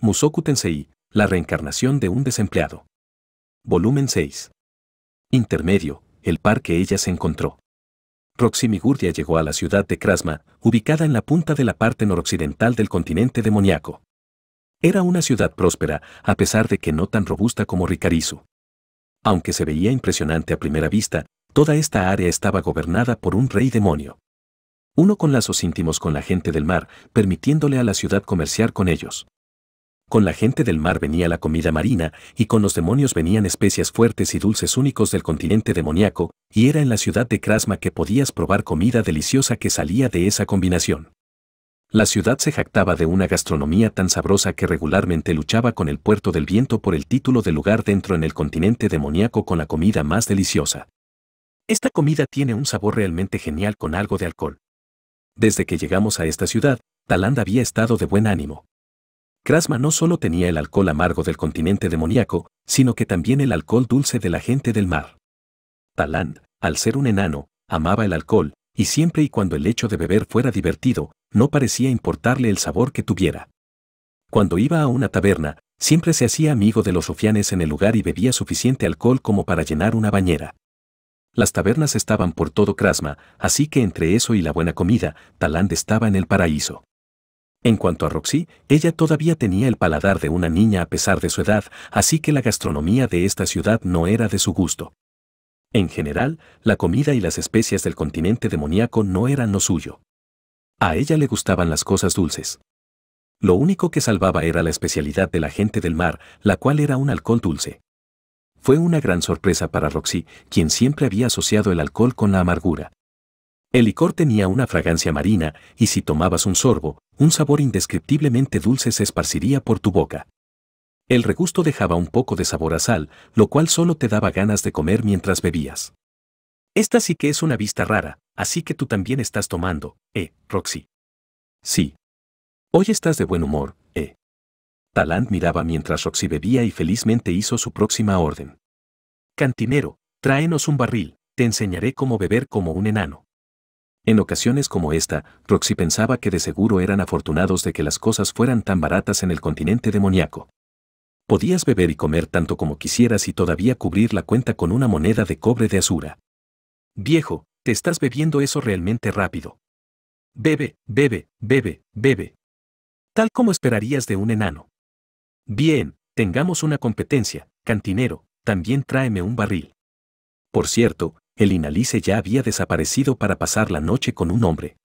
Musoku Tensei, la reencarnación de un desempleado. Volumen 6. Intermedio, el par que ella se encontró. Roximigurdia llegó a la ciudad de Krasma, ubicada en la punta de la parte noroccidental del continente demoníaco. Era una ciudad próspera, a pesar de que no tan robusta como Ricarizu. Aunque se veía impresionante a primera vista, toda esta área estaba gobernada por un rey demonio. Uno con lazos íntimos con la gente del mar, permitiéndole a la ciudad comerciar con ellos. Con la gente del mar venía la comida marina, y con los demonios venían especias fuertes y dulces únicos del continente demoníaco, y era en la ciudad de Krasma que podías probar comida deliciosa que salía de esa combinación. La ciudad se jactaba de una gastronomía tan sabrosa que regularmente luchaba con el puerto del viento por el título de lugar dentro en el continente demoníaco con la comida más deliciosa. Esta comida tiene un sabor realmente genial con algo de alcohol. Desde que llegamos a esta ciudad, Talanda había estado de buen ánimo. Krasma no solo tenía el alcohol amargo del continente demoníaco, sino que también el alcohol dulce de la gente del mar. Taland, al ser un enano, amaba el alcohol, y siempre y cuando el hecho de beber fuera divertido, no parecía importarle el sabor que tuviera. Cuando iba a una taberna, siempre se hacía amigo de los sofianes en el lugar y bebía suficiente alcohol como para llenar una bañera. Las tabernas estaban por todo Krasma, así que entre eso y la buena comida, Taland estaba en el paraíso. En cuanto a Roxy, ella todavía tenía el paladar de una niña a pesar de su edad, así que la gastronomía de esta ciudad no era de su gusto. En general, la comida y las especias del continente demoníaco no eran lo suyo. A ella le gustaban las cosas dulces. Lo único que salvaba era la especialidad de la gente del mar, la cual era un alcohol dulce. Fue una gran sorpresa para Roxy, quien siempre había asociado el alcohol con la amargura. El licor tenía una fragancia marina, y si tomabas un sorbo, un sabor indescriptiblemente dulce se esparciría por tu boca. El regusto dejaba un poco de sabor a sal, lo cual solo te daba ganas de comer mientras bebías. Esta sí que es una vista rara, así que tú también estás tomando, ¿eh, Roxy? Sí. Hoy estás de buen humor, ¿eh? Talant miraba mientras Roxy bebía y felizmente hizo su próxima orden. Cantinero, tráenos un barril, te enseñaré cómo beber como un enano. En ocasiones como esta, Roxy pensaba que de seguro eran afortunados de que las cosas fueran tan baratas en el continente demoníaco. Podías beber y comer tanto como quisieras y todavía cubrir la cuenta con una moneda de cobre de azura. Viejo, te estás bebiendo eso realmente rápido. Bebe, bebe, bebe, bebe. Tal como esperarías de un enano. Bien, tengamos una competencia, cantinero, también tráeme un barril. Por cierto, el inalice ya había desaparecido para pasar la noche con un hombre.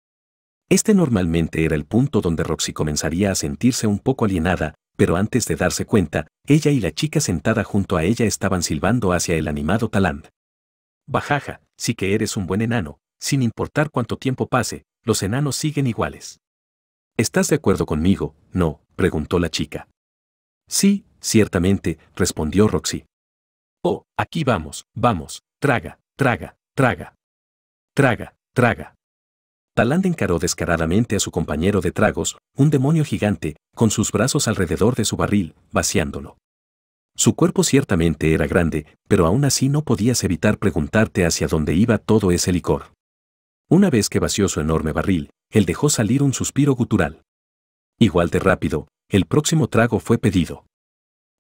Este normalmente era el punto donde Roxy comenzaría a sentirse un poco alienada, pero antes de darse cuenta, ella y la chica sentada junto a ella estaban silbando hacia el animado Taland. Bajaja, sí que eres un buen enano, sin importar cuánto tiempo pase, los enanos siguen iguales. ¿Estás de acuerdo conmigo? No, preguntó la chica. Sí, ciertamente, respondió Roxy. Oh, aquí vamos, vamos, traga. Traga, traga. Traga, traga. Talán encaró descaradamente a su compañero de tragos, un demonio gigante, con sus brazos alrededor de su barril, vaciándolo. Su cuerpo ciertamente era grande, pero aún así no podías evitar preguntarte hacia dónde iba todo ese licor. Una vez que vació su enorme barril, él dejó salir un suspiro gutural. Igual de rápido, el próximo trago fue pedido.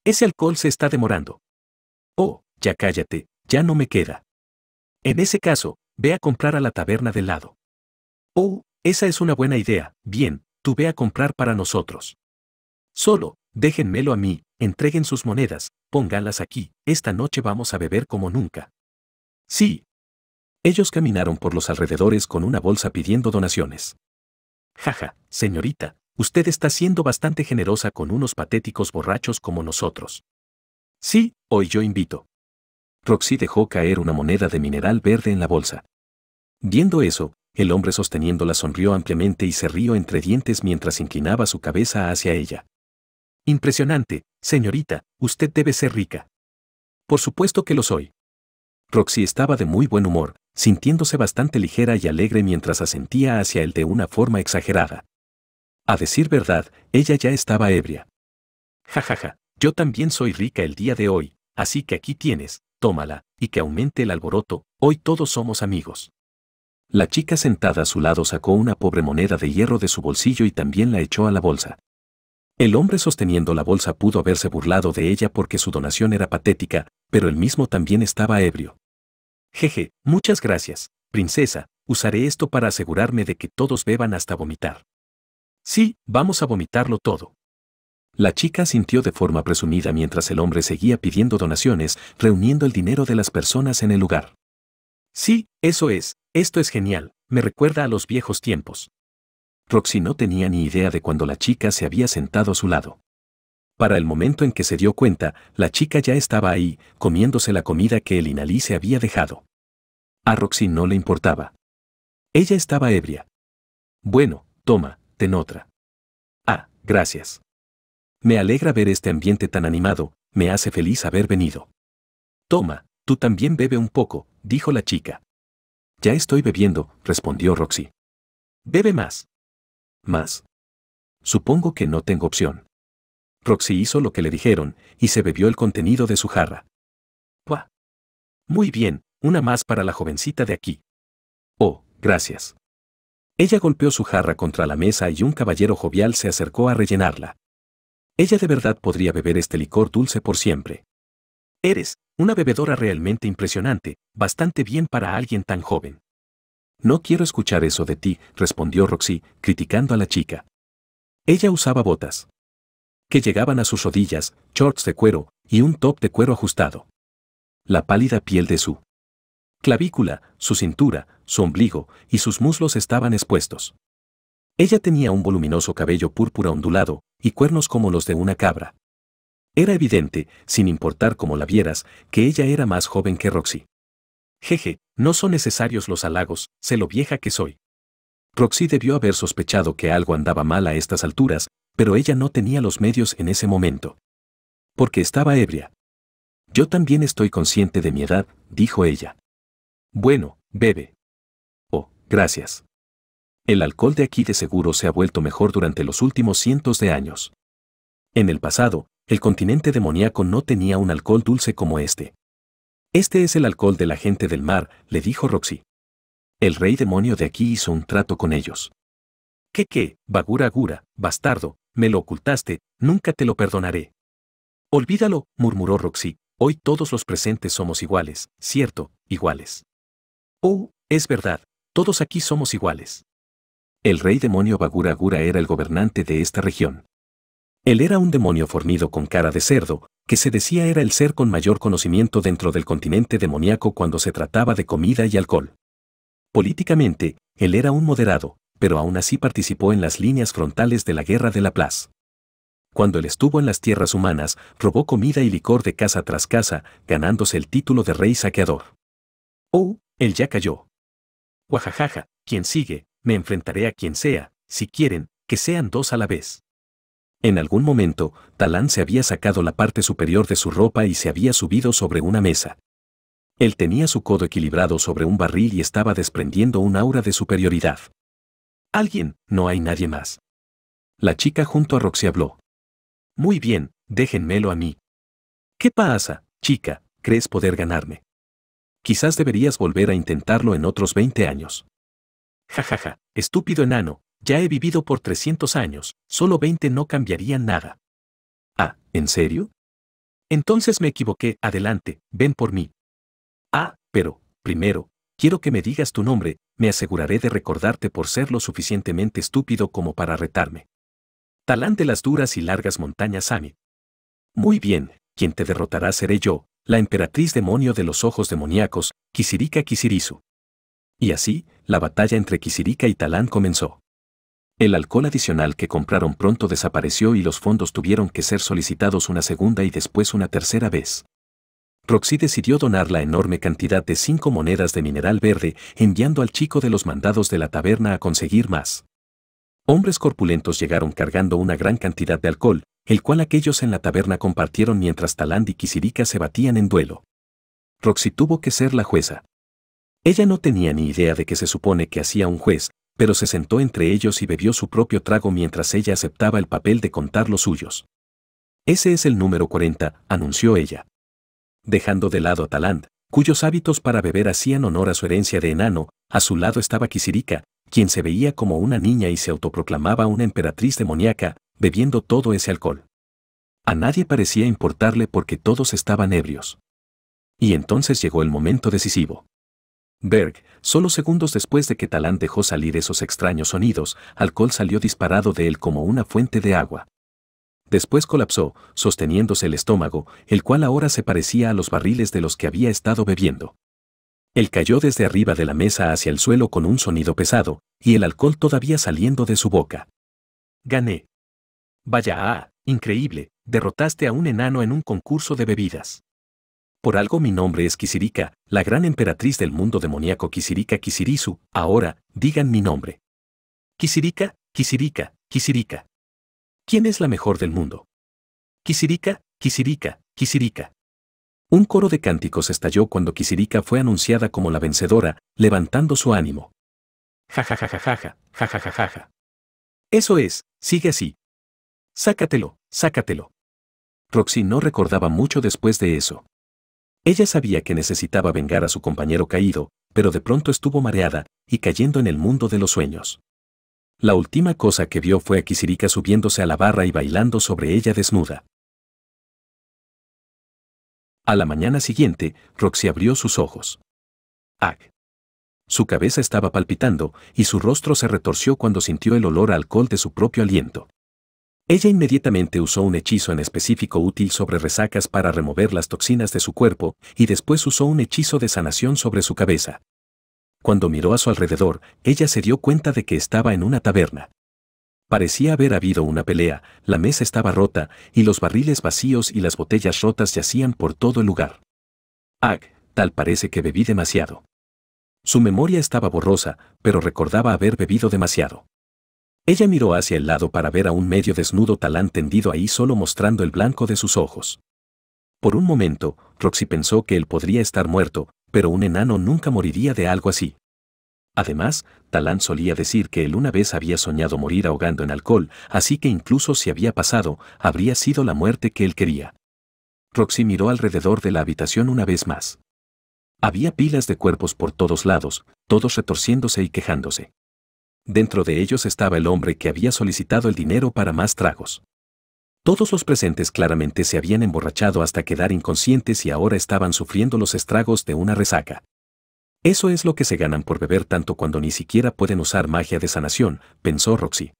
Ese alcohol se está demorando. Oh, ya cállate, ya no me queda. En ese caso, ve a comprar a la taberna del lado. Oh, esa es una buena idea, bien, tú ve a comprar para nosotros. Solo, déjenmelo a mí, entreguen sus monedas, póngalas aquí, esta noche vamos a beber como nunca. Sí. Ellos caminaron por los alrededores con una bolsa pidiendo donaciones. Jaja, señorita, usted está siendo bastante generosa con unos patéticos borrachos como nosotros. Sí, hoy yo invito. Roxy dejó caer una moneda de mineral verde en la bolsa. Viendo eso, el hombre sosteniéndola sonrió ampliamente y se rió entre dientes mientras inclinaba su cabeza hacia ella. Impresionante, señorita, usted debe ser rica. Por supuesto que lo soy. Roxy estaba de muy buen humor, sintiéndose bastante ligera y alegre mientras asentía hacia él de una forma exagerada. A decir verdad, ella ya estaba ebria. Ja ja ja, yo también soy rica el día de hoy, así que aquí tienes, tómala, y que aumente el alboroto, hoy todos somos amigos. La chica sentada a su lado sacó una pobre moneda de hierro de su bolsillo y también la echó a la bolsa. El hombre sosteniendo la bolsa pudo haberse burlado de ella porque su donación era patética, pero él mismo también estaba ebrio. Jeje, muchas gracias, princesa, usaré esto para asegurarme de que todos beban hasta vomitar. Sí, vamos a vomitarlo todo. La chica sintió de forma presumida mientras el hombre seguía pidiendo donaciones, reuniendo el dinero de las personas en el lugar. Sí, eso es, esto es genial, me recuerda a los viejos tiempos. Roxy no tenía ni idea de cuando la chica se había sentado a su lado. Para el momento en que se dio cuenta, la chica ya estaba ahí, comiéndose la comida que el inalí se había dejado. A Roxy no le importaba. Ella estaba ebria. Bueno, toma, ten otra. Ah, gracias. Me alegra ver este ambiente tan animado, me hace feliz haber venido. Toma, tú también bebe un poco, dijo la chica. Ya estoy bebiendo, respondió Roxy. Bebe más. Más. Supongo que no tengo opción. Roxy hizo lo que le dijeron y se bebió el contenido de su jarra. ¡Puah! Muy bien, una más para la jovencita de aquí. Oh, gracias. Ella golpeó su jarra contra la mesa y un caballero jovial se acercó a rellenarla. Ella de verdad podría beber este licor dulce por siempre. Eres, una bebedora realmente impresionante, bastante bien para alguien tan joven. No quiero escuchar eso de ti, respondió Roxy, criticando a la chica. Ella usaba botas. Que llegaban a sus rodillas, shorts de cuero, y un top de cuero ajustado. La pálida piel de su clavícula, su cintura, su ombligo y sus muslos estaban expuestos. Ella tenía un voluminoso cabello púrpura ondulado, y cuernos como los de una cabra. Era evidente, sin importar cómo la vieras, que ella era más joven que Roxy. Jeje, no son necesarios los halagos, sé lo vieja que soy. Roxy debió haber sospechado que algo andaba mal a estas alturas, pero ella no tenía los medios en ese momento. Porque estaba ebria. Yo también estoy consciente de mi edad, dijo ella. Bueno, bebe. Oh, gracias. El alcohol de aquí de seguro se ha vuelto mejor durante los últimos cientos de años. En el pasado, el continente demoníaco no tenía un alcohol dulce como este. Este es el alcohol de la gente del mar, le dijo Roxy. El rey demonio de aquí hizo un trato con ellos. ¿Qué qué, bagura agura, bastardo, me lo ocultaste, nunca te lo perdonaré? Olvídalo, murmuró Roxy, hoy todos los presentes somos iguales, cierto, iguales. Oh, es verdad, todos aquí somos iguales. El rey demonio Baguragura era el gobernante de esta región. Él era un demonio fornido con cara de cerdo, que se decía era el ser con mayor conocimiento dentro del continente demoníaco cuando se trataba de comida y alcohol. Políticamente, él era un moderado, pero aún así participó en las líneas frontales de la Guerra de la Plaza. Cuando él estuvo en las tierras humanas, robó comida y licor de casa tras casa, ganándose el título de rey saqueador. Oh, él ya cayó. Guajajaja, ¿quién sigue? me enfrentaré a quien sea, si quieren, que sean dos a la vez. En algún momento, Talán se había sacado la parte superior de su ropa y se había subido sobre una mesa. Él tenía su codo equilibrado sobre un barril y estaba desprendiendo un aura de superioridad. Alguien, no hay nadie más. La chica junto a Roxy habló. Muy bien, déjenmelo a mí. ¿Qué pasa, chica? ¿Crees poder ganarme? Quizás deberías volver a intentarlo en otros 20 años. Jajaja, ja, ja. estúpido enano, ya he vivido por 300 años, solo 20 no cambiarían nada. Ah, ¿en serio? Entonces me equivoqué, adelante, ven por mí. Ah, pero, primero, quiero que me digas tu nombre, me aseguraré de recordarte por ser lo suficientemente estúpido como para retarme. Talán de las duras y largas montañas Sami. Muy bien, quien te derrotará seré yo, la emperatriz demonio de los ojos demoníacos, Kisirika Kisirisu y así, la batalla entre Quisirica y Talán comenzó. El alcohol adicional que compraron pronto desapareció y los fondos tuvieron que ser solicitados una segunda y después una tercera vez. Roxy decidió donar la enorme cantidad de cinco monedas de mineral verde, enviando al chico de los mandados de la taberna a conseguir más. Hombres corpulentos llegaron cargando una gran cantidad de alcohol, el cual aquellos en la taberna compartieron mientras Talán y Quisirica se batían en duelo. Roxy tuvo que ser la jueza. Ella no tenía ni idea de que se supone que hacía un juez, pero se sentó entre ellos y bebió su propio trago mientras ella aceptaba el papel de contar los suyos. Ese es el número 40, anunció ella. Dejando de lado a Talant, cuyos hábitos para beber hacían honor a su herencia de enano, a su lado estaba Kisirika, quien se veía como una niña y se autoproclamaba una emperatriz demoníaca, bebiendo todo ese alcohol. A nadie parecía importarle porque todos estaban ebrios. Y entonces llegó el momento decisivo. Berg, solo segundos después de que Talán dejó salir esos extraños sonidos, alcohol salió disparado de él como una fuente de agua. Después colapsó, sosteniéndose el estómago, el cual ahora se parecía a los barriles de los que había estado bebiendo. Él cayó desde arriba de la mesa hacia el suelo con un sonido pesado, y el alcohol todavía saliendo de su boca. Gané. Vaya, ah, increíble, derrotaste a un enano en un concurso de bebidas. Por algo mi nombre es Kisirika, la gran emperatriz del mundo demoníaco Kisirika Kisirisu, ahora, digan mi nombre. Kisirika, Kisirika, Kisirika. ¿Quién es la mejor del mundo? Kisirika, Kisirika, Kisirika. Un coro de cánticos estalló cuando Kisirika fue anunciada como la vencedora, levantando su ánimo. Ja ja ja Eso es, sigue así. Sácatelo, sácatelo. Roxy no recordaba mucho después de eso. Ella sabía que necesitaba vengar a su compañero caído, pero de pronto estuvo mareada y cayendo en el mundo de los sueños. La última cosa que vio fue a Kisirika subiéndose a la barra y bailando sobre ella desnuda. A la mañana siguiente, Roxy abrió sus ojos. ¡Ag! Su cabeza estaba palpitando y su rostro se retorció cuando sintió el olor a alcohol de su propio aliento. Ella inmediatamente usó un hechizo en específico útil sobre resacas para remover las toxinas de su cuerpo y después usó un hechizo de sanación sobre su cabeza. Cuando miró a su alrededor, ella se dio cuenta de que estaba en una taberna. Parecía haber habido una pelea, la mesa estaba rota y los barriles vacíos y las botellas rotas yacían por todo el lugar. Ag, tal parece que bebí demasiado. Su memoria estaba borrosa, pero recordaba haber bebido demasiado. Ella miró hacia el lado para ver a un medio desnudo talán tendido ahí solo mostrando el blanco de sus ojos. Por un momento, Roxy pensó que él podría estar muerto, pero un enano nunca moriría de algo así. Además, Talán solía decir que él una vez había soñado morir ahogando en alcohol, así que incluso si había pasado, habría sido la muerte que él quería. Roxy miró alrededor de la habitación una vez más. Había pilas de cuerpos por todos lados, todos retorciéndose y quejándose. Dentro de ellos estaba el hombre que había solicitado el dinero para más tragos. Todos los presentes claramente se habían emborrachado hasta quedar inconscientes y ahora estaban sufriendo los estragos de una resaca. Eso es lo que se ganan por beber tanto cuando ni siquiera pueden usar magia de sanación, pensó Roxy.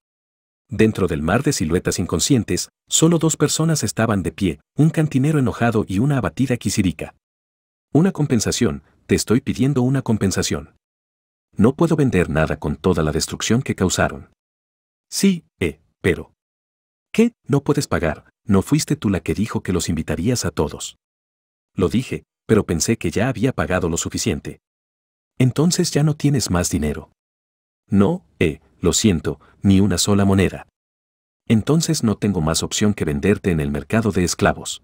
Dentro del mar de siluetas inconscientes, solo dos personas estaban de pie, un cantinero enojado y una abatida quisirica. Una compensación, te estoy pidiendo una compensación. No puedo vender nada con toda la destrucción que causaron. Sí, eh, pero. ¿Qué? No puedes pagar, no fuiste tú la que dijo que los invitarías a todos. Lo dije, pero pensé que ya había pagado lo suficiente. Entonces ya no tienes más dinero. No, eh, lo siento, ni una sola moneda. Entonces no tengo más opción que venderte en el mercado de esclavos.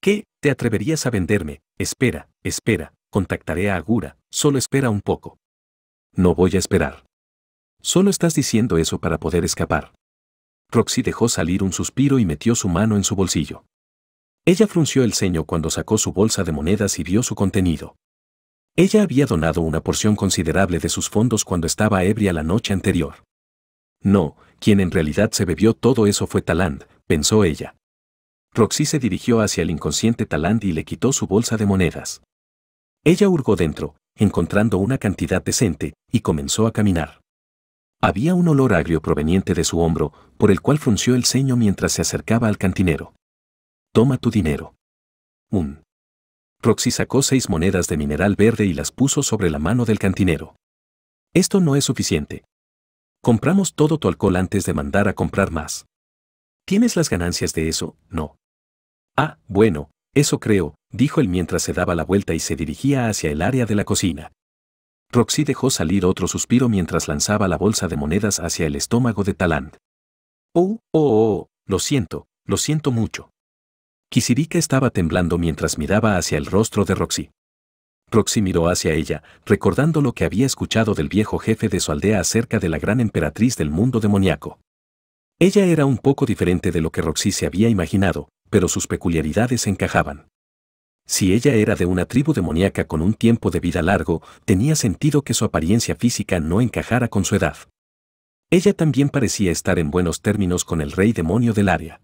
¿Qué? ¿Te atreverías a venderme? Espera, espera, contactaré a Agura, solo espera un poco. No voy a esperar. Solo estás diciendo eso para poder escapar. Roxy dejó salir un suspiro y metió su mano en su bolsillo. Ella frunció el ceño cuando sacó su bolsa de monedas y vio su contenido. Ella había donado una porción considerable de sus fondos cuando estaba ebria la noche anterior. No, quien en realidad se bebió todo eso fue Taland, pensó ella. Roxy se dirigió hacia el inconsciente Taland y le quitó su bolsa de monedas. Ella hurgó dentro, encontrando una cantidad decente, y comenzó a caminar. Había un olor agrio proveniente de su hombro, por el cual frunció el ceño mientras se acercaba al cantinero. Toma tu dinero. Un. Roxy sacó seis monedas de mineral verde y las puso sobre la mano del cantinero. Esto no es suficiente. Compramos todo tu alcohol antes de mandar a comprar más. ¿Tienes las ganancias de eso? No. Ah, bueno, eso creo, dijo él mientras se daba la vuelta y se dirigía hacia el área de la cocina. Roxy dejó salir otro suspiro mientras lanzaba la bolsa de monedas hacia el estómago de Taland. Oh, oh, oh, lo siento, lo siento mucho. Kisirika estaba temblando mientras miraba hacia el rostro de Roxy. Roxy miró hacia ella, recordando lo que había escuchado del viejo jefe de su aldea acerca de la gran emperatriz del mundo demoníaco. Ella era un poco diferente de lo que Roxy se había imaginado, pero sus peculiaridades encajaban. Si ella era de una tribu demoníaca con un tiempo de vida largo, tenía sentido que su apariencia física no encajara con su edad. Ella también parecía estar en buenos términos con el rey demonio del área.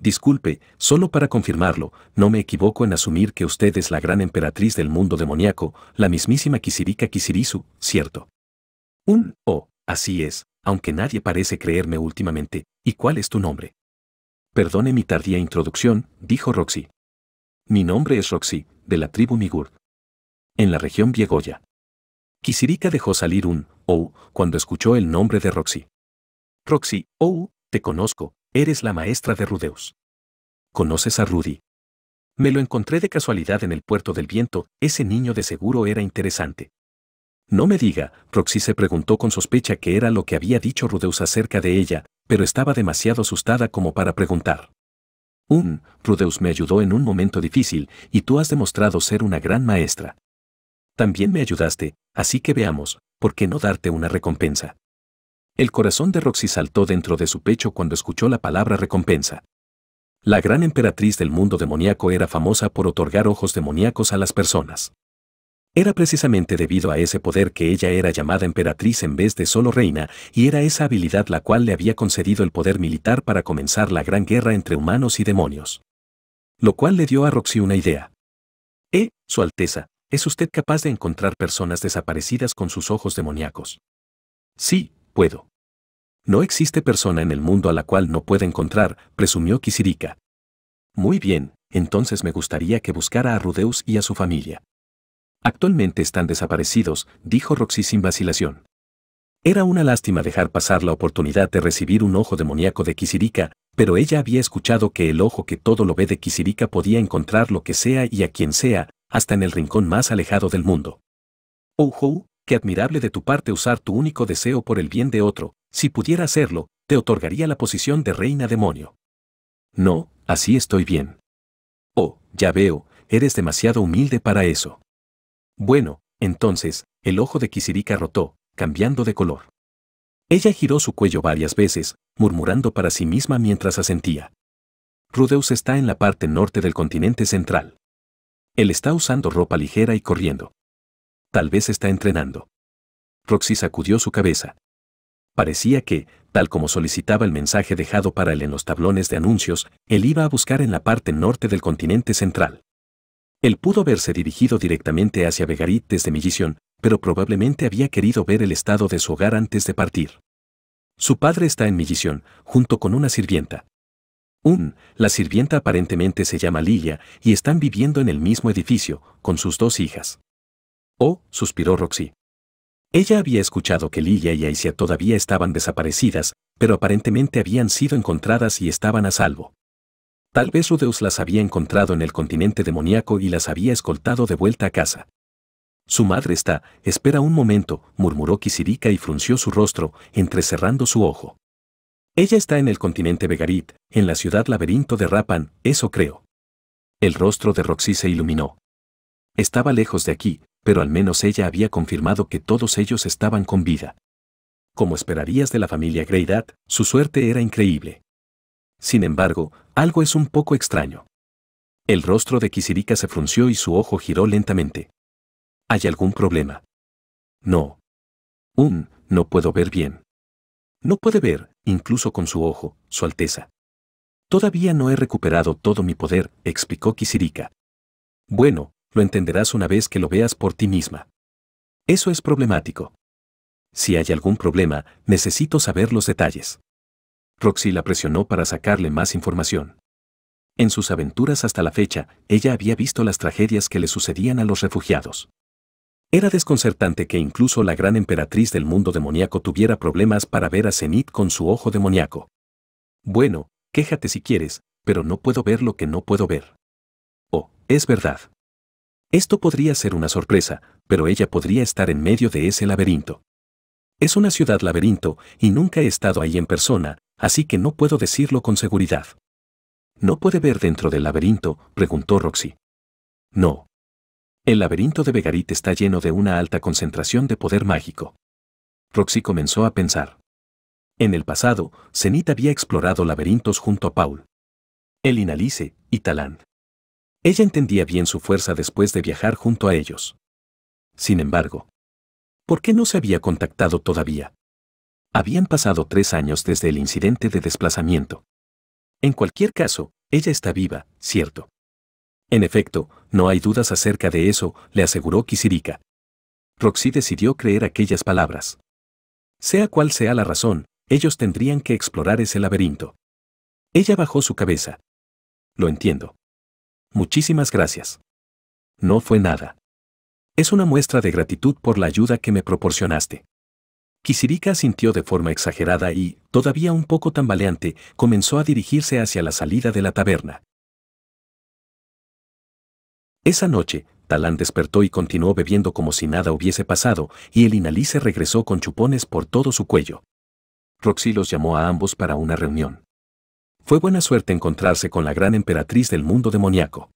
Disculpe, solo para confirmarlo, no me equivoco en asumir que usted es la gran emperatriz del mundo demoníaco, la mismísima Kisirika Kisirisu, ¿cierto? Un, oh, así es, aunque nadie parece creerme últimamente, ¿y cuál es tu nombre? Perdone mi tardía introducción, dijo Roxy. Mi nombre es Roxy, de la tribu Migur. En la región Viegoya. Kisirika dejó salir un oh cuando escuchó el nombre de Roxy. Roxy, oh, te conozco, eres la maestra de Rudeus. ¿Conoces a Rudy? Me lo encontré de casualidad en el puerto del viento, ese niño de seguro era interesante. No me diga, Roxy se preguntó con sospecha qué era lo que había dicho Rudeus acerca de ella, pero estaba demasiado asustada como para preguntar. Un, uh, Rudeus me ayudó en un momento difícil y tú has demostrado ser una gran maestra. También me ayudaste, así que veamos, ¿por qué no darte una recompensa? El corazón de Roxy saltó dentro de su pecho cuando escuchó la palabra recompensa. La gran emperatriz del mundo demoníaco era famosa por otorgar ojos demoníacos a las personas. Era precisamente debido a ese poder que ella era llamada emperatriz en vez de solo reina, y era esa habilidad la cual le había concedido el poder militar para comenzar la gran guerra entre humanos y demonios. Lo cual le dio a Roxy una idea. Eh, Su Alteza, ¿es usted capaz de encontrar personas desaparecidas con sus ojos demoníacos? Sí, puedo. No existe persona en el mundo a la cual no pueda encontrar, presumió Kisirika. Muy bien, entonces me gustaría que buscara a Rudeus y a su familia. Actualmente están desaparecidos, dijo Roxy sin vacilación. Era una lástima dejar pasar la oportunidad de recibir un ojo demoníaco de Kisirika, pero ella había escuchado que el ojo que todo lo ve de Kisirika podía encontrar lo que sea y a quien sea, hasta en el rincón más alejado del mundo. oh, qué admirable de tu parte usar tu único deseo por el bien de otro, si pudiera hacerlo, te otorgaría la posición de reina demonio. No, así estoy bien. Oh, ya veo, eres demasiado humilde para eso. Bueno, entonces, el ojo de Kisirika rotó, cambiando de color. Ella giró su cuello varias veces, murmurando para sí misma mientras asentía. Rudeus está en la parte norte del continente central. Él está usando ropa ligera y corriendo. Tal vez está entrenando. Roxy sacudió su cabeza. Parecía que, tal como solicitaba el mensaje dejado para él en los tablones de anuncios, él iba a buscar en la parte norte del continente central. Él pudo verse dirigido directamente hacia Begarit desde Millicion, pero probablemente había querido ver el estado de su hogar antes de partir. Su padre está en Millicion, junto con una sirvienta. Un, la sirvienta aparentemente se llama Lilia y están viviendo en el mismo edificio, con sus dos hijas. Oh, suspiró Roxy. Ella había escuchado que Lilia y Aisia todavía estaban desaparecidas, pero aparentemente habían sido encontradas y estaban a salvo. Tal vez Rudeus las había encontrado en el continente demoníaco y las había escoltado de vuelta a casa. Su madre está, espera un momento, murmuró Kisirika y frunció su rostro, entrecerrando su ojo. Ella está en el continente Begarit, en la ciudad laberinto de Rapan, eso creo. El rostro de Roxy se iluminó. Estaba lejos de aquí, pero al menos ella había confirmado que todos ellos estaban con vida. Como esperarías de la familia Greydat, su suerte era increíble. Sin embargo, algo es un poco extraño. El rostro de Kisirika se frunció y su ojo giró lentamente. ¿Hay algún problema? No. Un, no puedo ver bien. No puede ver, incluso con su ojo, Su Alteza. Todavía no he recuperado todo mi poder, explicó Kisirika. Bueno, lo entenderás una vez que lo veas por ti misma. Eso es problemático. Si hay algún problema, necesito saber los detalles. Roxy la presionó para sacarle más información. En sus aventuras hasta la fecha, ella había visto las tragedias que le sucedían a los refugiados. Era desconcertante que incluso la gran emperatriz del mundo demoníaco tuviera problemas para ver a Zenith con su ojo demoníaco. Bueno, quéjate si quieres, pero no puedo ver lo que no puedo ver. Oh, es verdad. Esto podría ser una sorpresa, pero ella podría estar en medio de ese laberinto. Es una ciudad laberinto y nunca he estado ahí en persona, así que no puedo decirlo con seguridad. ¿No puede ver dentro del laberinto? preguntó Roxy. No. El laberinto de Begarit está lleno de una alta concentración de poder mágico. Roxy comenzó a pensar. En el pasado, Zenit había explorado laberintos junto a Paul. El Inalice y Talán. Ella entendía bien su fuerza después de viajar junto a ellos. Sin embargo, ¿por qué no se había contactado todavía? Habían pasado tres años desde el incidente de desplazamiento. En cualquier caso, ella está viva, cierto. En efecto, no hay dudas acerca de eso, le aseguró Kisirika. Roxy decidió creer aquellas palabras. Sea cual sea la razón, ellos tendrían que explorar ese laberinto. Ella bajó su cabeza. Lo entiendo. Muchísimas gracias. No fue nada. Es una muestra de gratitud por la ayuda que me proporcionaste. Kisirika sintió de forma exagerada y, todavía un poco tambaleante, comenzó a dirigirse hacia la salida de la taberna. Esa noche, Talán despertó y continuó bebiendo como si nada hubiese pasado, y el inalice regresó con chupones por todo su cuello. Roxy los llamó a ambos para una reunión. Fue buena suerte encontrarse con la gran emperatriz del mundo demoníaco.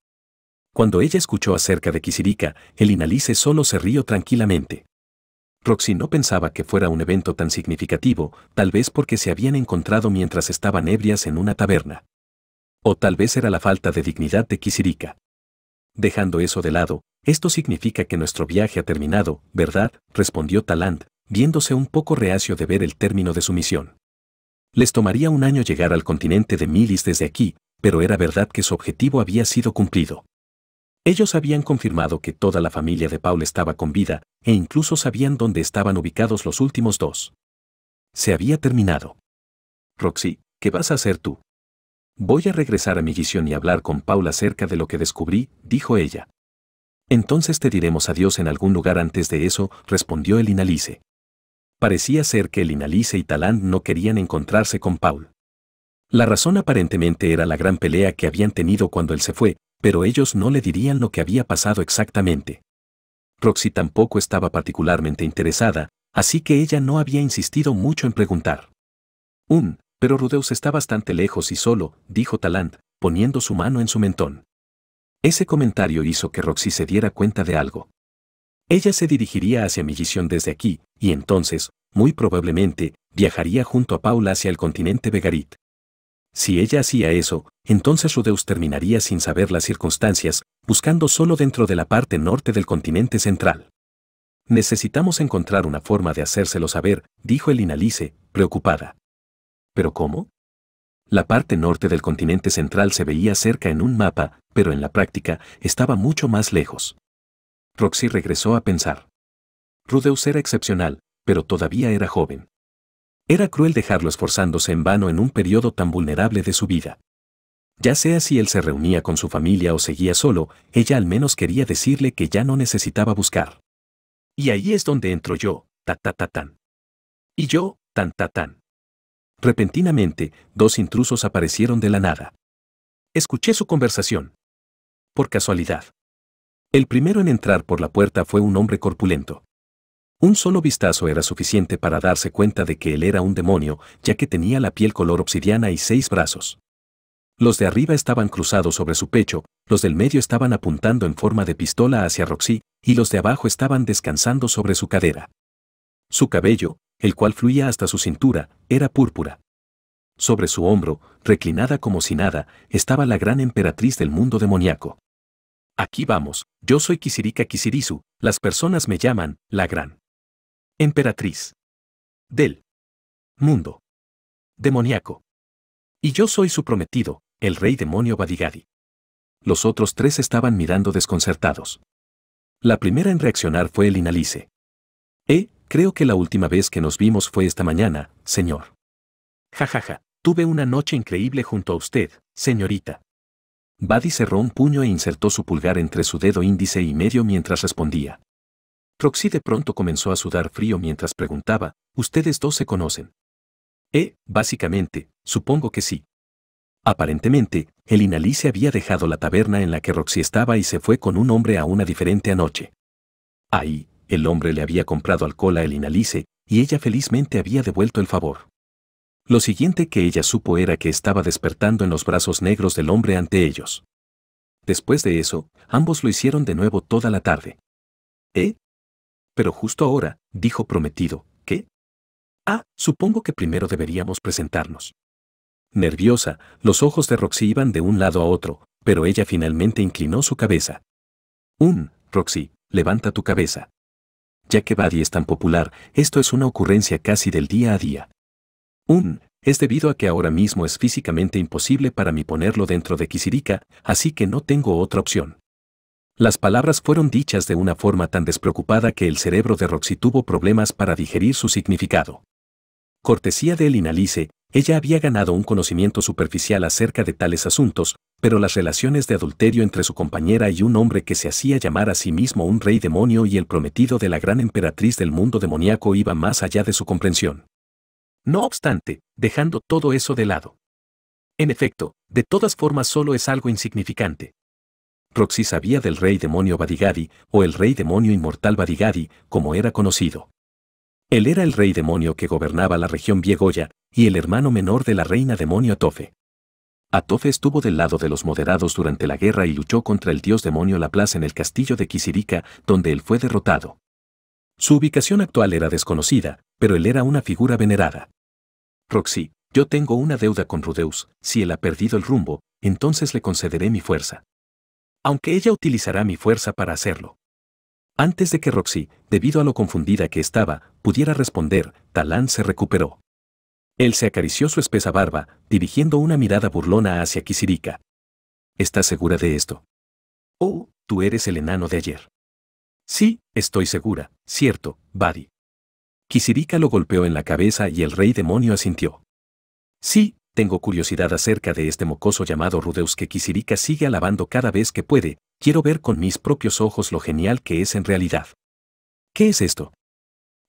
Cuando ella escuchó acerca de Kisirika, el inalice solo se rió tranquilamente. Roxy no pensaba que fuera un evento tan significativo, tal vez porque se habían encontrado mientras estaban ebrias en una taberna. O tal vez era la falta de dignidad de Kisirika. Dejando eso de lado, esto significa que nuestro viaje ha terminado, ¿verdad? respondió Talant, viéndose un poco reacio de ver el término de su misión. Les tomaría un año llegar al continente de Milis desde aquí, pero era verdad que su objetivo había sido cumplido. Ellos habían confirmado que toda la familia de Paul estaba con vida, e incluso sabían dónde estaban ubicados los últimos dos. Se había terminado. Roxy, ¿qué vas a hacer tú? Voy a regresar a mi visión y hablar con Paul acerca de lo que descubrí, dijo ella. Entonces te diremos adiós en algún lugar antes de eso, respondió el inalice. Parecía ser que el inalice y Talán no querían encontrarse con Paul. La razón aparentemente era la gran pelea que habían tenido cuando él se fue, pero ellos no le dirían lo que había pasado exactamente. Roxy tampoco estaba particularmente interesada, así que ella no había insistido mucho en preguntar. Un, pero Rudeus está bastante lejos y solo, dijo Talant, poniendo su mano en su mentón. Ese comentario hizo que Roxy se diera cuenta de algo. Ella se dirigiría hacia misión desde aquí, y entonces, muy probablemente, viajaría junto a Paula hacia el continente Begarit. Si ella hacía eso, entonces Rudeus terminaría sin saber las circunstancias, buscando solo dentro de la parte norte del continente central. Necesitamos encontrar una forma de hacérselo saber, dijo el Inalice, preocupada. ¿Pero cómo? La parte norte del continente central se veía cerca en un mapa, pero en la práctica estaba mucho más lejos. Roxy regresó a pensar. Rudeus era excepcional, pero todavía era joven. Era cruel dejarlo esforzándose en vano en un periodo tan vulnerable de su vida. Ya sea si él se reunía con su familia o seguía solo, ella al menos quería decirle que ya no necesitaba buscar. Y ahí es donde entro yo, ta ta ta tan. Y yo, tan ta tan. Repentinamente, dos intrusos aparecieron de la nada. Escuché su conversación. Por casualidad. El primero en entrar por la puerta fue un hombre corpulento. Un solo vistazo era suficiente para darse cuenta de que él era un demonio, ya que tenía la piel color obsidiana y seis brazos. Los de arriba estaban cruzados sobre su pecho, los del medio estaban apuntando en forma de pistola hacia Roxy, y los de abajo estaban descansando sobre su cadera. Su cabello, el cual fluía hasta su cintura, era púrpura. Sobre su hombro, reclinada como si nada, estaba la gran emperatriz del mundo demoníaco. Aquí vamos, yo soy Kisirika Kisirisu, las personas me llaman, la gran emperatriz del mundo demoníaco. Y yo soy su prometido, el rey demonio Badigadi. Los otros tres estaban mirando desconcertados. La primera en reaccionar fue el inalice. Eh, creo que la última vez que nos vimos fue esta mañana, señor. Jajaja, ja, ja, tuve una noche increíble junto a usted, señorita. Badi cerró un puño e insertó su pulgar entre su dedo índice y medio mientras respondía. Roxy de pronto comenzó a sudar frío mientras preguntaba, ¿ustedes dos se conocen? Eh, básicamente, supongo que sí. Aparentemente, el Inalice había dejado la taberna en la que Roxy estaba y se fue con un hombre a una diferente anoche. Ahí, el hombre le había comprado alcohol a el Inalice y ella felizmente había devuelto el favor. Lo siguiente que ella supo era que estaba despertando en los brazos negros del hombre ante ellos. Después de eso, ambos lo hicieron de nuevo toda la tarde. ¿Eh? Pero justo ahora, dijo prometido, ¿qué? Ah, supongo que primero deberíamos presentarnos. Nerviosa, los ojos de Roxy iban de un lado a otro, pero ella finalmente inclinó su cabeza. Un, Roxy, levanta tu cabeza. Ya que Buddy es tan popular, esto es una ocurrencia casi del día a día. Un, es debido a que ahora mismo es físicamente imposible para mí ponerlo dentro de Kisirika, así que no tengo otra opción. Las palabras fueron dichas de una forma tan despreocupada que el cerebro de Roxy tuvo problemas para digerir su significado. Cortesía de Elina ella había ganado un conocimiento superficial acerca de tales asuntos, pero las relaciones de adulterio entre su compañera y un hombre que se hacía llamar a sí mismo un rey demonio y el prometido de la gran emperatriz del mundo demoníaco iba más allá de su comprensión. No obstante, dejando todo eso de lado. En efecto, de todas formas solo es algo insignificante. Roxy sabía del rey demonio Badigadi, o el rey demonio inmortal Badigadi, como era conocido. Él era el rey demonio que gobernaba la región Viegoya, y el hermano menor de la reina demonio Atofe. Atofe estuvo del lado de los moderados durante la guerra y luchó contra el dios demonio La Plaza en el castillo de Quisirica, donde él fue derrotado. Su ubicación actual era desconocida, pero él era una figura venerada. Roxy, yo tengo una deuda con Rudeus, si él ha perdido el rumbo, entonces le concederé mi fuerza aunque ella utilizará mi fuerza para hacerlo. Antes de que Roxy, debido a lo confundida que estaba, pudiera responder, Talán se recuperó. Él se acarició su espesa barba, dirigiendo una mirada burlona hacia Kisirika. ¿Estás segura de esto? Oh, tú eres el enano de ayer. Sí, estoy segura, cierto, Badi. Kisirika lo golpeó en la cabeza y el rey demonio asintió. Sí, tengo curiosidad acerca de este mocoso llamado Rudeus que Kisirika sigue alabando cada vez que puede, quiero ver con mis propios ojos lo genial que es en realidad. ¿Qué es esto?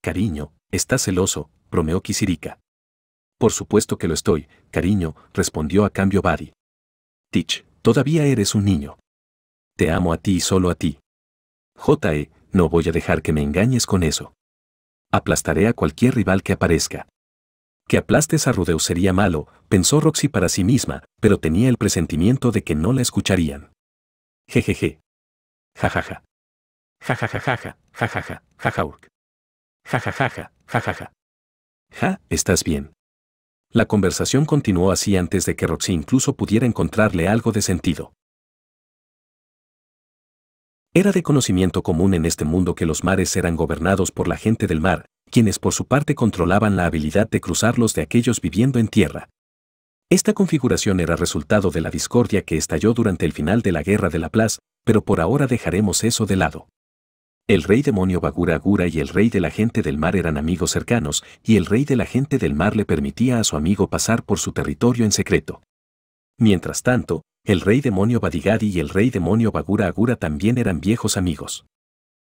Cariño, estás celoso, bromeó Kisirika. Por supuesto que lo estoy, cariño, respondió a cambio Buddy. Teach, todavía eres un niño. Te amo a ti y solo a ti. J.E., no voy a dejar que me engañes con eso. Aplastaré a cualquier rival que aparezca. Que aplastes a Rudeus sería malo, pensó Roxy para sí misma, pero tenía el presentimiento de que no la escucharían. Jejeje. ja ja ja. Ja ja ja. Ja, estás bien. La conversación continuó así antes de que Roxy incluso pudiera encontrarle algo de sentido. Era de conocimiento común en este mundo que los mares eran gobernados por la gente del mar, quienes por su parte controlaban la habilidad de cruzarlos de aquellos viviendo en tierra. Esta configuración era resultado de la discordia que estalló durante el final de la Guerra de la Plaza, pero por ahora dejaremos eso de lado. El rey demonio Bagura Agura y el rey de la gente del mar eran amigos cercanos, y el rey de la gente del mar le permitía a su amigo pasar por su territorio en secreto. Mientras tanto, el rey demonio Badigadi y el rey demonio Bagura Agura también eran viejos amigos.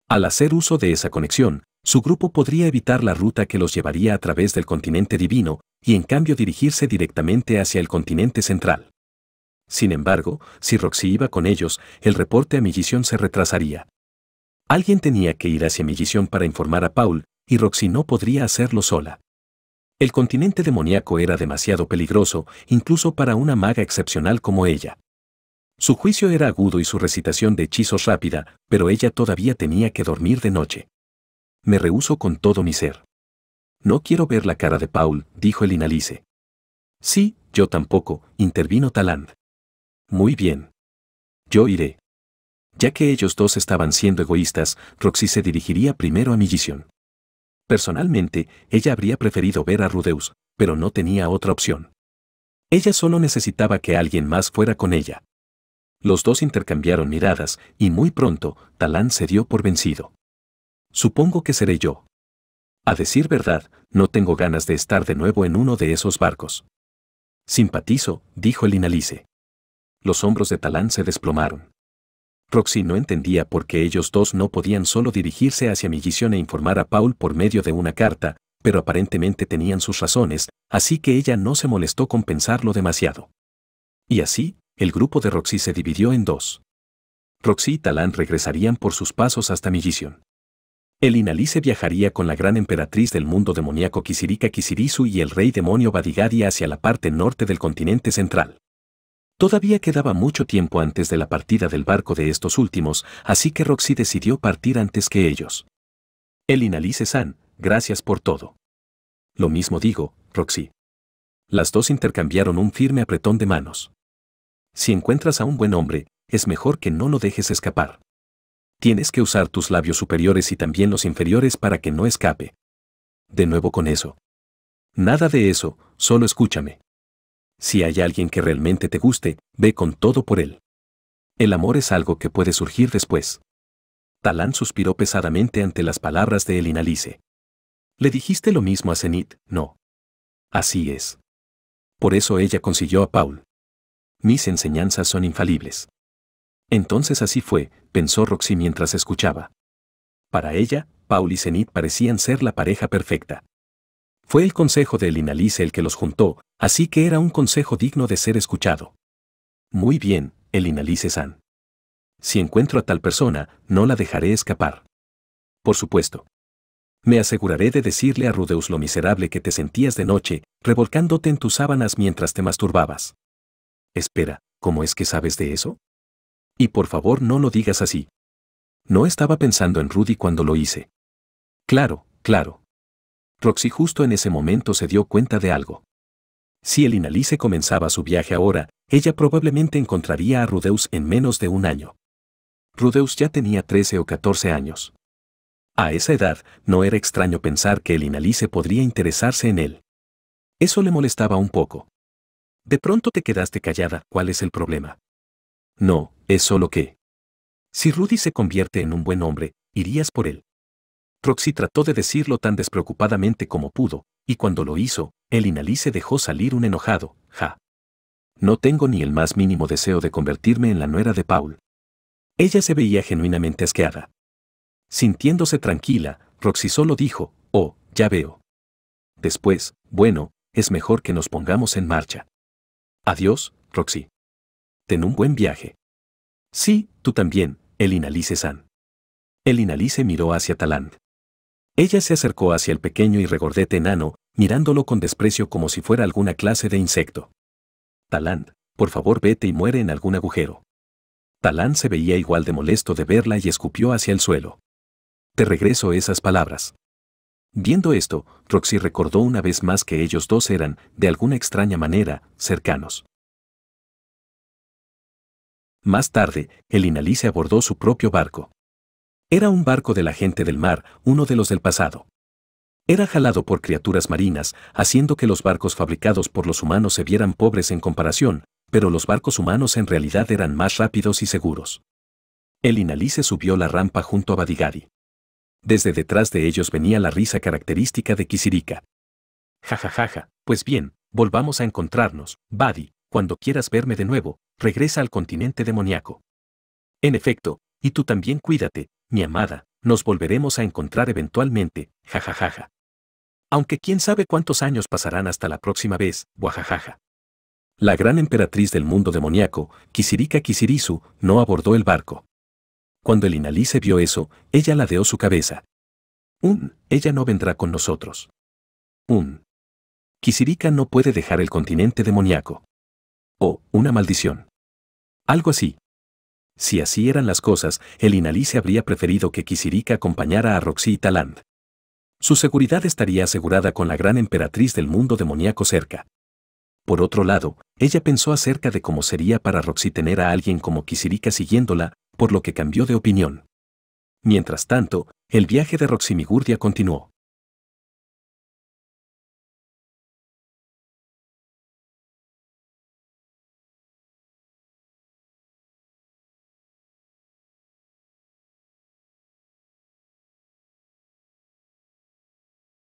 Al hacer uso de esa conexión, su grupo podría evitar la ruta que los llevaría a través del continente divino y en cambio dirigirse directamente hacia el continente central. Sin embargo, si Roxy iba con ellos, el reporte a Millisión se retrasaría. Alguien tenía que ir hacia Millisión para informar a Paul, y Roxy no podría hacerlo sola. El continente demoníaco era demasiado peligroso, incluso para una maga excepcional como ella. Su juicio era agudo y su recitación de hechizos rápida, pero ella todavía tenía que dormir de noche me rehuso con todo mi ser. No quiero ver la cara de Paul, dijo el inalice. Sí, yo tampoco, intervino Taland. Muy bien. Yo iré. Ya que ellos dos estaban siendo egoístas, Roxy se dirigiría primero a Millison. Personalmente, ella habría preferido ver a Rudeus, pero no tenía otra opción. Ella solo necesitaba que alguien más fuera con ella. Los dos intercambiaron miradas y muy pronto Talán se dio por vencido. Supongo que seré yo. A decir verdad, no tengo ganas de estar de nuevo en uno de esos barcos. Simpatizo, dijo el inalice. Los hombros de Talán se desplomaron. Roxy no entendía por qué ellos dos no podían solo dirigirse hacia Migición e informar a Paul por medio de una carta, pero aparentemente tenían sus razones, así que ella no se molestó con pensarlo demasiado. Y así, el grupo de Roxy se dividió en dos. Roxy y Talán regresarían por sus pasos hasta Migición. El viajaría con la gran emperatriz del mundo demoníaco Kisirika Kisirisu y el rey demonio Badigadi hacia la parte norte del continente central. Todavía quedaba mucho tiempo antes de la partida del barco de estos últimos, así que Roxy decidió partir antes que ellos. El Inalice San, gracias por todo. Lo mismo digo, Roxy. Las dos intercambiaron un firme apretón de manos. Si encuentras a un buen hombre, es mejor que no lo dejes escapar. Tienes que usar tus labios superiores y también los inferiores para que no escape. De nuevo con eso. Nada de eso, solo escúchame. Si hay alguien que realmente te guste, ve con todo por él. El amor es algo que puede surgir después. Talán suspiró pesadamente ante las palabras de Elinalice. ¿Le dijiste lo mismo a Zenit? No. Así es. Por eso ella consiguió a Paul. Mis enseñanzas son infalibles. Entonces así fue, pensó Roxy mientras escuchaba. Para ella, Paul y Zenith parecían ser la pareja perfecta. Fue el consejo de Elinalice el que los juntó, así que era un consejo digno de ser escuchado. Muy bien, elinalice San. Si encuentro a tal persona, no la dejaré escapar. Por supuesto. Me aseguraré de decirle a Rudeus lo miserable que te sentías de noche, revolcándote en tus sábanas mientras te masturbabas. Espera, ¿cómo es que sabes de eso? Y por favor no lo digas así. No estaba pensando en Rudy cuando lo hice. Claro, claro. Roxy justo en ese momento se dio cuenta de algo. Si el Inalice comenzaba su viaje ahora, ella probablemente encontraría a Rudeus en menos de un año. Rudeus ya tenía 13 o 14 años. A esa edad, no era extraño pensar que el Inalice podría interesarse en él. Eso le molestaba un poco. De pronto te quedaste callada, ¿cuál es el problema? No, es solo que... Si Rudy se convierte en un buen hombre, irías por él. Roxy trató de decirlo tan despreocupadamente como pudo, y cuando lo hizo, el inalí se dejó salir un enojado, ja. No tengo ni el más mínimo deseo de convertirme en la nuera de Paul. Ella se veía genuinamente asqueada. Sintiéndose tranquila, Roxy solo dijo, oh, ya veo. Después, bueno, es mejor que nos pongamos en marcha. Adiós, Roxy ten un buen viaje. Sí, tú también, Elinalice-san. Elinalice miró hacia Taland. Ella se acercó hacia el pequeño y regordete enano, mirándolo con desprecio como si fuera alguna clase de insecto. Taland, por favor vete y muere en algún agujero. Taland se veía igual de molesto de verla y escupió hacia el suelo. Te regreso esas palabras. Viendo esto, Roxy recordó una vez más que ellos dos eran, de alguna extraña manera, cercanos. Más tarde, el Inalice abordó su propio barco. Era un barco de la gente del mar, uno de los del pasado. Era jalado por criaturas marinas, haciendo que los barcos fabricados por los humanos se vieran pobres en comparación, pero los barcos humanos en realidad eran más rápidos y seguros. El Inalice subió la rampa junto a Badigadi. Desde detrás de ellos venía la risa característica de Kisirika. Ja ja ja ja, pues bien, volvamos a encontrarnos, Badi, cuando quieras verme de nuevo, regresa al continente demoníaco. En efecto, y tú también cuídate, mi amada, nos volveremos a encontrar eventualmente, jajajaja. Aunque quién sabe cuántos años pasarán hasta la próxima vez, guajajaja. La gran emperatriz del mundo demoníaco, Kisirika Kisirisu, no abordó el barco. Cuando el Inalice vio eso, ella ladeó su cabeza. Un, ella no vendrá con nosotros. Un. Kisirika no puede dejar el continente demoníaco o una maldición. Algo así. Si así eran las cosas, el Inalice habría preferido que Kisirika acompañara a y Taland. Su seguridad estaría asegurada con la gran emperatriz del mundo demoníaco cerca. Por otro lado, ella pensó acerca de cómo sería para Roxy tener a alguien como Kisirika siguiéndola, por lo que cambió de opinión. Mientras tanto, el viaje de Roxy Migurdia continuó.